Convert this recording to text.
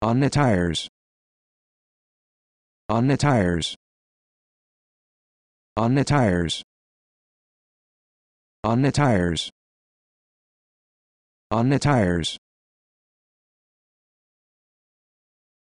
on the tires on the tires on the tires on the tires on the tires